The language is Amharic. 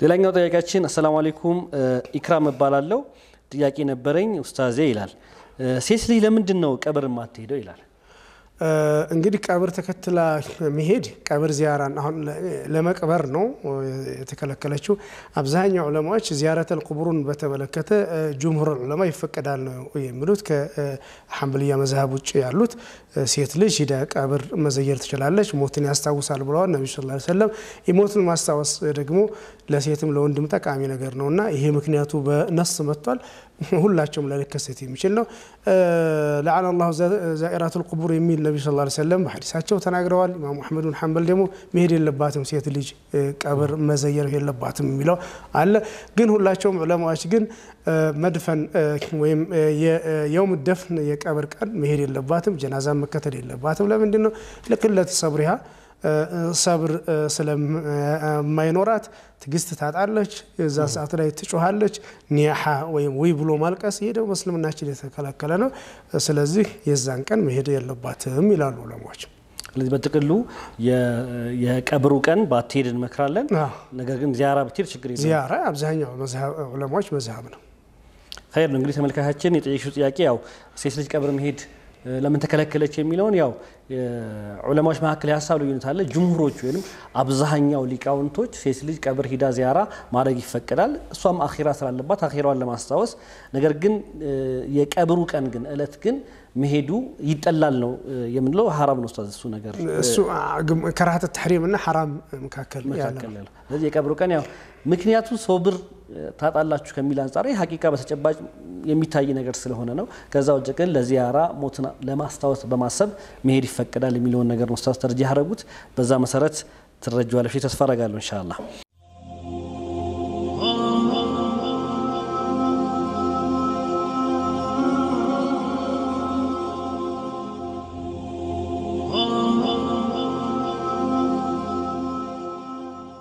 ሌላኛው ጥያቄያችን አሰላሙ አሌይኩም ኢክራም እባላለሁ። ጥያቄ ነበረኝ ውስታዜ ይላል ሴት ልጅ ለምንድን ነው ቀብር የማትሄደው ይላል። እንግዲህ ቀብር ተከትላ መሄድ ቀብር ዚያራን አሁን ለመቅበር ነው የተከለከለችው። አብዛኛው ዑለማዎች ዚያረተል ቁቡሩን በተመለከተ ጅምሁር ዑለማ ይፈቀዳል ነው የሚሉት፣ ከሐንብልያ መዝሀብ ውጭ ያሉት። ሴት ልጅ ሂደ ቀብር መዘየር ትችላለች፣ ሞትን ያስታውሳል ብለዋል ነቢ ስላ ሰለም። የሞትን ማስታወስ ደግሞ ለሴትም ለወንድም ጠቃሚ ነገር ነው እና ይሄ ምክንያቱ በነስ መጥቷል። ሁላቸውም ላይከሰት የሚችል ነው። ለዓን አላሁ ዛኢራቱል ቁቡር የሚል النبي صلى الله عليه وسلم حديثاته تناقروا الإمام محمد بن حنبل دمو مهدي اللباتم سيات اللي كبر مزير هي اللباتم ميلو على جن هو الله شوم علماء جن مدفن ويم يوم الدفن يكبر كان مهدي اللباتم جنازة مكتر اللباتم لا من دينه لكن لا تصبرها ሰብር ስለማይኖራት ትግስት ታጣለች። እዛ ሰዓት ላይ ትጮሃለች። ኒያሓ ወይም ውይ ብሎ ማልቀስ፣ ይሄ ደግሞ እስልምናችን የተከለከለ ነው። ስለዚህ የዛን ቀን መሄድ የለባትም ይላሉ ዑለማዎች። ስለዚህ በጥቅሉ የቀብሩ ቀን ባትሄድ እንመክራለን። ነገር ግን ዚያራ ብትሄድ ችግር ዚያራ አብዛኛው ዑለማዎች መዝሀብ ነው። ኸይር ነው። እንግዲህ ተመልካቻችን የጠየቅሽው ጥያቄ ያው ሴት ልጅ ቀብር መሄድ ለምን ተከለከለች የሚለውን ያው ዑለማዎች መካከል የሀሳብ ልዩነት አለ። ጅምሁሮች ወይም አብዛኛው ሊቃውንቶች ሴት ልጅ ቀብር ሂዳ ዚያራ ማድረግ ይፈቀዳል፣ እሷም አኺራ ስላለባት አኺራዋን ለማስታወስ ነገር ግን የቀብሩ ቀን ግን እለት ግን መሄዱ ይጠላል ነው የምንለው። ሀራም ነው ስታዝ እሱ ነገር እሱ ከራህተ ተሕሪም እና ሀራም መካከል ያለ ስለዚህ የቀብሩ ቀን ያው ምክንያቱ ሰው ብር ታጣላችሁ ከሚል አንጻር ሀቂቃ በተጨባጭ የሚታይ ነገር ስለሆነ ነው። ከዛ ውጭ ግን ለዚያራ ሞትን ለማስታወስ በማሰብ መሄድ ይፈቀዳል የሚለውን ነገር ነው ኡስታዝ ያደረጉት። በዛ መሰረት ትረጃዋለሽ ተስፋ አረጋለሁ እንሻላ